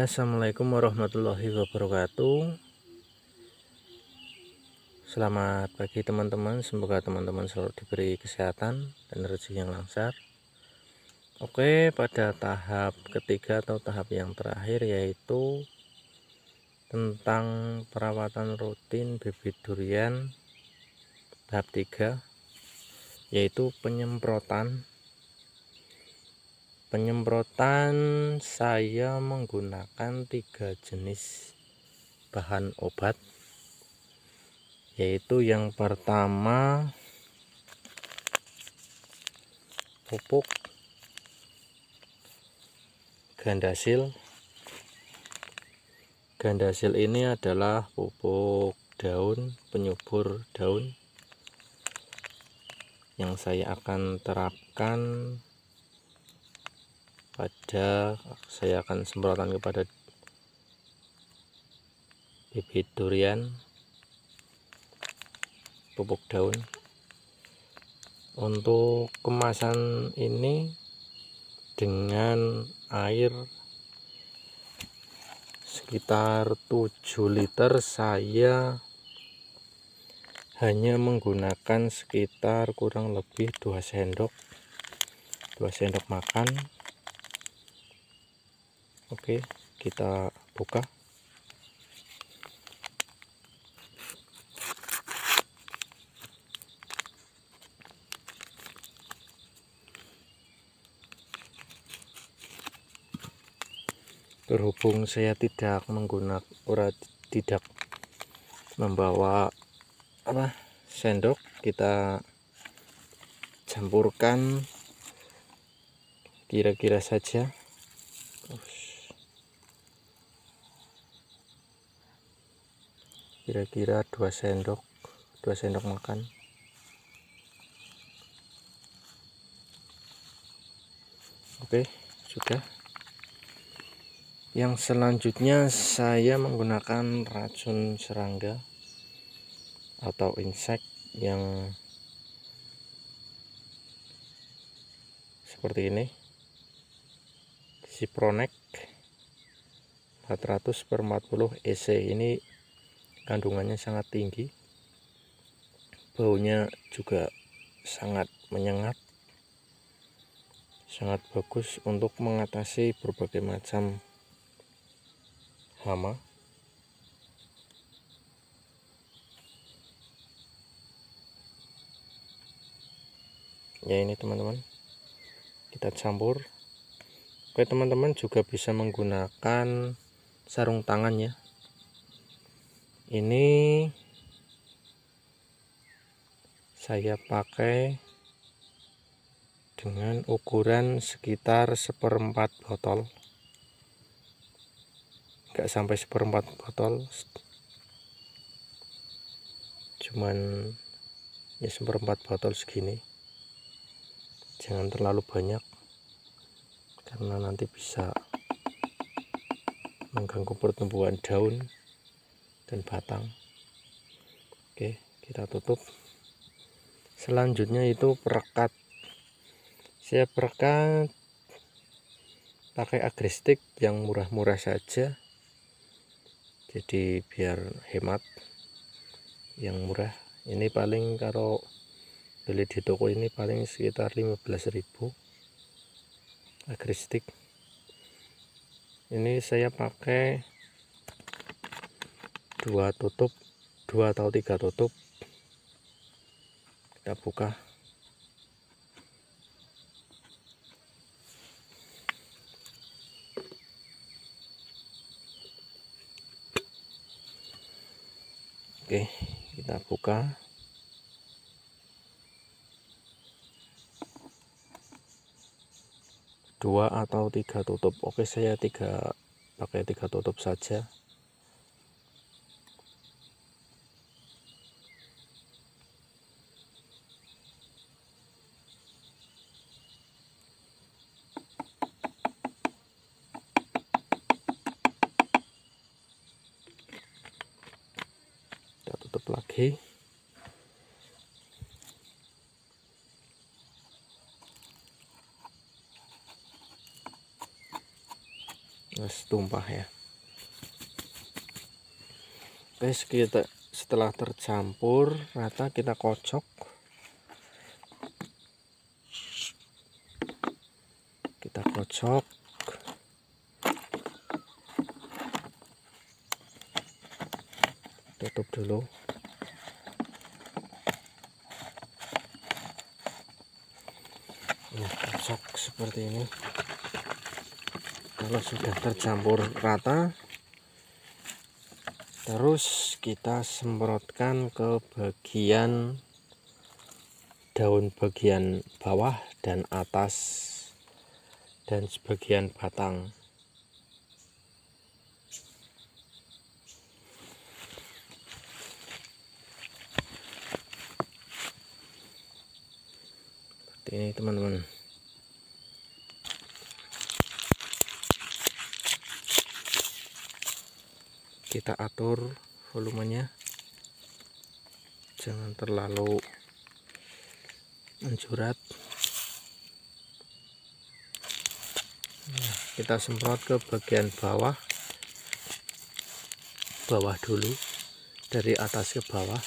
Ya, Assalamualaikum warahmatullahi wabarakatuh Selamat pagi teman-teman Semoga teman-teman selalu diberi kesehatan dan rezeki yang lancar Oke, pada tahap ketiga atau tahap yang terakhir yaitu Tentang perawatan rutin bibit durian Tahap 3 Yaitu penyemprotan penyemprotan saya menggunakan tiga jenis bahan obat yaitu yang pertama pupuk gandasil gandasil ini adalah pupuk daun penyubur daun yang saya akan terapkan pada saya akan semprotan kepada bibit durian pupuk daun untuk kemasan ini dengan air sekitar 7 liter saya hanya menggunakan sekitar kurang lebih 2 sendok 2 sendok makan Oke, kita buka. Berhubung saya tidak menggunakan ora tidak membawa apa sendok, kita campurkan kira-kira saja kira-kira 2 sendok 2 sendok makan oke sudah yang selanjutnya saya menggunakan racun serangga atau insek yang seperti ini Cipronek 400 per 40 EC ini kandungannya sangat tinggi baunya juga sangat menyengat sangat bagus untuk mengatasi berbagai macam hama ya ini teman-teman kita campur oke teman-teman juga bisa menggunakan sarung tangan ya ini saya pakai dengan ukuran sekitar seperempat botol enggak sampai seperempat botol cuman ya seperempat botol segini jangan terlalu banyak karena nanti bisa mengganggu pertumbuhan daun dan batang oke kita tutup selanjutnya itu perekat saya perekat pakai agristik yang murah-murah saja jadi biar hemat yang murah ini paling kalau beli di toko ini paling sekitar 15.000 agristik ini saya pakai dua tutup dua atau tiga tutup kita buka oke kita buka dua atau tiga tutup oke saya tiga pakai tiga tutup saja okay terus tumpah ya guys kita setelah tercampur rata kita kocok kita kocok tutup dulu rusak nah, seperti ini kalau sudah tercampur rata terus kita semprotkan ke bagian daun bagian bawah dan atas dan sebagian batang seperti ini teman-teman kita atur volumenya jangan terlalu mencurat. nah, kita semprot ke bagian bawah bawah dulu dari atas ke bawah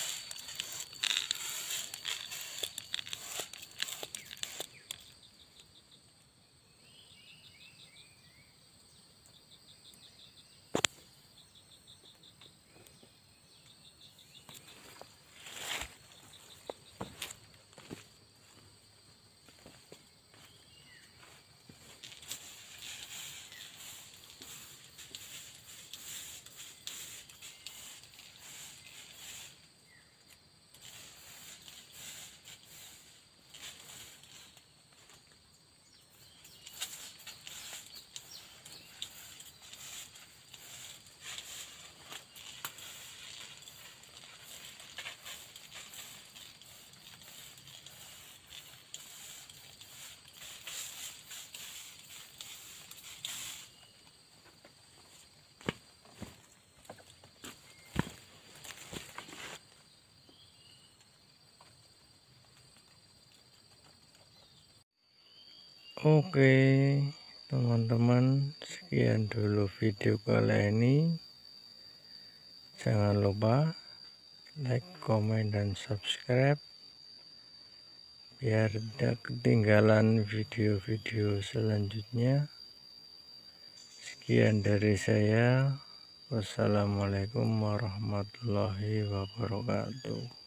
Oke teman-teman sekian dulu video kali ini jangan lupa like comment dan subscribe biar tidak ketinggalan video-video selanjutnya sekian dari saya wassalamualaikum warahmatullahi wabarakatuh